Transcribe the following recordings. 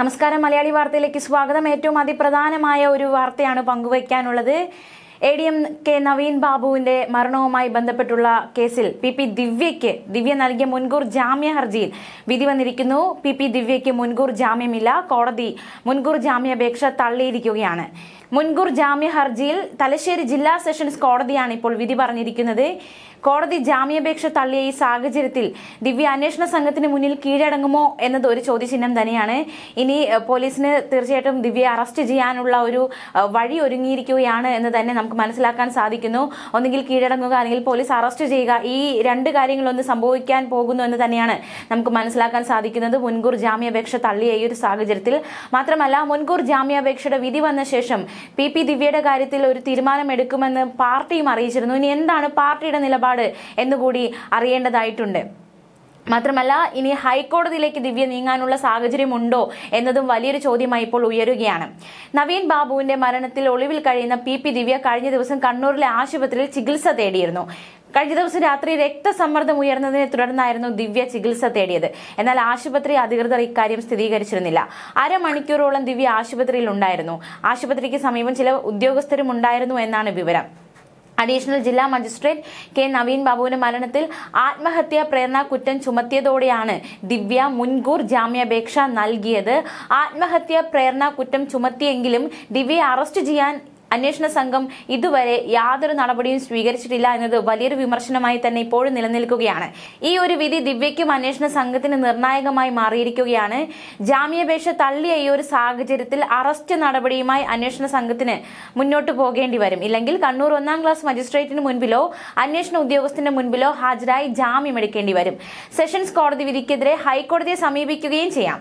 നമസ്കാരം മലയാളി വാർത്തയിലേക്ക് സ്വാഗതം ഏറ്റവും അതിപ്രധാനമായ ഒരു വാർത്തയാണ് പങ്കുവയ്ക്കാനുള്ളത് A D M K Naveen ബാബുവിന്റെ മരണവുമായി ബന്ധപ്പെട്ടുള്ള കേസിൽ പി പി ദിവ്യയ്ക്ക് ദിവ്യ നൽകിയ മുൻകൂർ ജാമ്യ ഹർജിയിൽ വിധി വന്നിരിക്കുന്നു പി പി ദിവ്യയ്ക്ക് മുൻകൂർ ജാമ്യമില്ല കോടതി മുൻകൂർ ജാമ്യാപേക്ഷ തള്ളിയിരിക്കുകയാണ് മുൻകൂർ ജാമ്യ ഹർജിയിൽ തലശ്ശേരി ജില്ലാ സെഷൻസ് കോടതിയാണ് ഇപ്പോൾ വിധി പറഞ്ഞിരിക്കുന്നത് കോടതി ജാമ്യാപേക്ഷ തള്ളിയ ഈ സാഹചര്യത്തിൽ ദിവ്യ അന്വേഷണ സംഘത്തിന് മുന്നിൽ കീഴടങ്ങുമോ എന്നത് ഒരു ചോദ്യചിഹ്നം തന്നെയാണ് ഇനി പോലീസിന് തീർച്ചയായിട്ടും ദിവ്യയെ അറസ്റ്റ് ചെയ്യാനുള്ള ഒരു വഴി ഒരുങ്ങിയിരിക്കുകയാണ് എന്ന് തന്നെ നമുക്ക് നമുക്ക് മനസ്സിലാക്കാൻ സാധിക്കുന്നു ഒന്നുകിൽ കീഴടങ്ങുക അല്ലെങ്കിൽ പോലീസ് അറസ്റ്റ് ചെയ്യുക ഈ രണ്ട് കാര്യങ്ങളൊന്ന് സംഭവിക്കാൻ പോകുന്നു എന്ന് തന്നെയാണ് നമുക്ക് മനസ്സിലാക്കാൻ സാധിക്കുന്നത് മുൻകൂർ ജാമ്യാപേക്ഷ തള്ളിയ ഈ ഒരു സാഹചര്യത്തിൽ മാത്രമല്ല മുൻകൂർ ജാമ്യാപേക്ഷയുടെ വിധി വന്ന ശേഷം പി പി ദിവ്യയുടെ കാര്യത്തിൽ ഒരു തീരുമാനം എടുക്കുമെന്ന് പാർട്ടിയും അറിയിച്ചിരുന്നു ഇനി എന്താണ് പാർട്ടിയുടെ നിലപാട് എന്നുകൂടി അറിയേണ്ടതായിട്ടുണ്ട് മാത്രമല്ല ഇനി ഹൈക്കോടതിയിലേക്ക് ദിവ്യ നീങ്ങാനുള്ള സാഹചര്യമുണ്ടോ എന്നതും വലിയൊരു ചോദ്യമായി ഇപ്പോൾ ഉയരുകയാണ് നവീൻ ബാബുവിന്റെ മരണത്തിൽ ഒളിവിൽ കഴിയുന്ന പി പി ദിവ്യ കഴിഞ്ഞ ദിവസം കണ്ണൂരിലെ ആശുപത്രിയിൽ ചികിത്സ തേടിയിരുന്നു കഴിഞ്ഞ ദിവസം രാത്രി രക്തസമ്മർദ്ദം ഉയർന്നതിനെ തുടർന്നായിരുന്നു ദിവ്യ ചികിത്സ തേടിയത് എന്നാൽ ആശുപത്രി അധികൃതർ ഇക്കാര്യം സ്ഥിരീകരിച്ചിരുന്നില്ല അരമണിക്കൂറോളം ദിവ്യ ആശുപത്രിയിൽ ഉണ്ടായിരുന്നു ആശുപത്രിക്ക് സമീപം ചില ഉദ്യോഗസ്ഥരും ഉണ്ടായിരുന്നു എന്നാണ് വിവരം അഡീഷണൽ ജില്ലാ മജിസ്ട്രേറ്റ് കെ നവീൻ ബാബുവിന്റെ മരണത്തിൽ ആത്മഹത്യാ പ്രേരണ കുറ്റം ചുമത്തിയതോടെയാണ് ദിവ്യ മുൻകൂർ ജാമ്യാപേക്ഷ നൽകിയത് ആത്മഹത്യാ പ്രേരണ കുറ്റം ചുമത്തിയെങ്കിലും ദിവ്യയെ അറസ്റ്റ് ചെയ്യാൻ അന്വേഷണ സംഘം ഇതുവരെ യാതൊരു നടപടിയും സ്വീകരിച്ചിട്ടില്ല എന്നത് വലിയൊരു വിമർശനമായി തന്നെ ഇപ്പോഴും നിലനിൽക്കുകയാണ് ഈ ഒരു വിധി ദിവ്യയ്ക്കും അന്വേഷണ സംഘത്തിന് നിർണായകമായി മാറിയിരിക്കുകയാണ് ജാമ്യാപേക്ഷ തള്ളിയ ഈ ഒരു സാഹചര്യത്തിൽ അറസ്റ്റ് നടപടിയുമായി അന്വേഷണ സംഘത്തിന് മുന്നോട്ട് പോകേണ്ടി വരും ഇല്ലെങ്കിൽ കണ്ണൂർ ഒന്നാം ക്ലാസ് മജിസ്ട്രേറ്റിന് മുൻപിലോ അന്വേഷണ ഉദ്യോഗസ്ഥന്റെ മുൻപിലോ ഹാജരായി ജാമ്യം എടുക്കേണ്ടി വരും സെഷൻസ് കോടതി വിധിക്കെതിരെ ഹൈക്കോടതിയെ സമീപിക്കുകയും ചെയ്യാം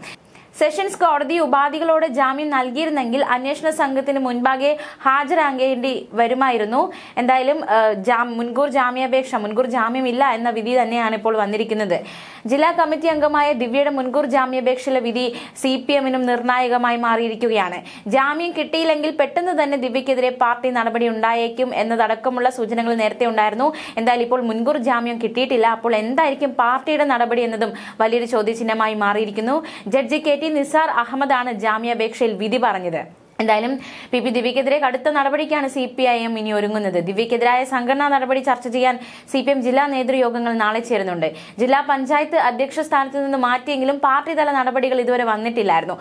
സെഷൻസ് കോടതി ഉപാധികളോട് ജാമ്യം നൽകിയിരുന്നെങ്കിൽ അന്വേഷണ സംഘത്തിന് മുൻപാകെ ഹാജരാകേണ്ടി വരുമായിരുന്നു എന്തായാലും മുൻകൂർ ജാമ്യാപേക്ഷ മുൻകൂർ ജാമ്യമില്ല എന്ന വിധി തന്നെയാണ് ഇപ്പോൾ വന്നിരിക്കുന്നത് ജില്ലാ കമ്മിറ്റി അംഗമായ ദിവ്യയുടെ മുൻകൂർ ജാമ്യാപേക്ഷയിലെ വിധി സി പി എമ്മിനും നിർണായകമായി മാറിയിരിക്കുകയാണ് ജാമ്യം കിട്ടിയില്ലെങ്കിൽ പെട്ടെന്ന് തന്നെ ദിവ്യക്കെതിരെ പാർട്ടി നടപടി ഉണ്ടായേക്കും എന്നതടക്കമുള്ള സൂചനകൾ നേരത്തെ ഉണ്ടായിരുന്നു എന്തായാലും ഇപ്പോൾ മുൻകൂർ ജാമ്യം കിട്ടിയിട്ടില്ല അപ്പോൾ എന്തായിരിക്കും പാർട്ടിയുടെ നടപടി എന്നതും വലിയൊരു ചോദ്യചിഹ്നമായി മാറിയിരിക്കുന്നു ജഡ്ജി കെ ടി നിസാർ അഹമ്മദാണ് ജാമ്യാപേക്ഷയിൽ വിധി പറഞ്ഞത് എന്തായാലും പി പി ദിവ്യക്കെതിരെ കടുത്ത നടപടിക്കാണ് സി പി ഐ എം ഇനി ഒരുങ്ങുന്നത് ദിവ്യക്കെതിരായ സംഘടനാ നടപടി ചർച്ച ചെയ്യാൻ സി പി എം ജില്ലാ നേതൃയോഗങ്ങൾ നാളെ ചേരുന്നുണ്ട് ജില്ലാ പഞ്ചായത്ത് അധ്യക്ഷ സ്ഥാനത്ത് നിന്ന് മാറ്റിയെങ്കിലും പാർട്ടി തല നടപടികൾ ഇതുവരെ വന്നിട്ടില്ലായിരുന്നു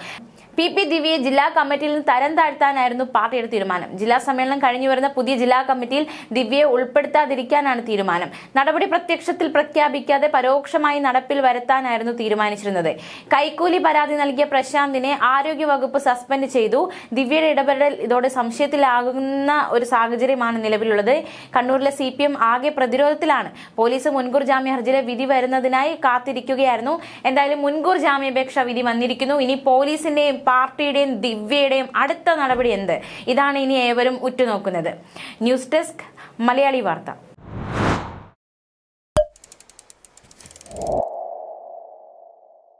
പി പി ദിവ്യയെ ജില്ലാ കമ്മിറ്റിയിൽ നിന്ന് തരം താഴ്ത്താനായിരുന്നു പാർട്ടിയുടെ തീരുമാനം ജില്ലാ സമ്മേളനം കഴിഞ്ഞു വരുന്ന പുതിയ ജില്ലാ കമ്മിറ്റിയിൽ ദിവ്യയെ ഉൾപ്പെടുത്താതിരിക്കാനാണ് തീരുമാനം നടപടി പ്രത്യക്ഷത്തിൽ പ്രഖ്യാപിക്കാതെ പരോക്ഷമായി നടപ്പിൽ വരുത്താനായിരുന്നു തീരുമാനിച്ചിരുന്നത് കൈക്കൂലി പരാതി നൽകിയ പ്രശാന്തിനെ ആരോഗ്യവകുപ്പ് സസ്പെൻഡ് ചെയ്തു ദിവ്യയുടെ ഇടപെടൽ ഇതോടെ സംശയത്തിലാകുന്ന ഒരു സാഹചര്യമാണ് നിലവിലുള്ളത് കണ്ണൂരിലെ സി പി എം ആകെ പ്രതിരോധത്തിലാണ് പോലീസ് മുൻകൂർ ജാമ്യ ഹർജിയിലെ വിധി വരുന്നതിനായി കാത്തിരിക്കുകയായിരുന്നു എന്തായാലും മുൻകൂർ ജാമ്യാപേക്ഷ വിധി വന്നിരിക്കുന്നു ഇനി പോലീസിന്റെയും പാർട്ടിയുടെയും ദിവ്യയുടെയും അടുത്ത നടപടി എന്ത് ഇതാണ് ഇനി ഏവരും ഉറ്റുനോക്കുന്നത് ന്യൂസ് ഡെസ്ക് മലയാളി വാർത്ത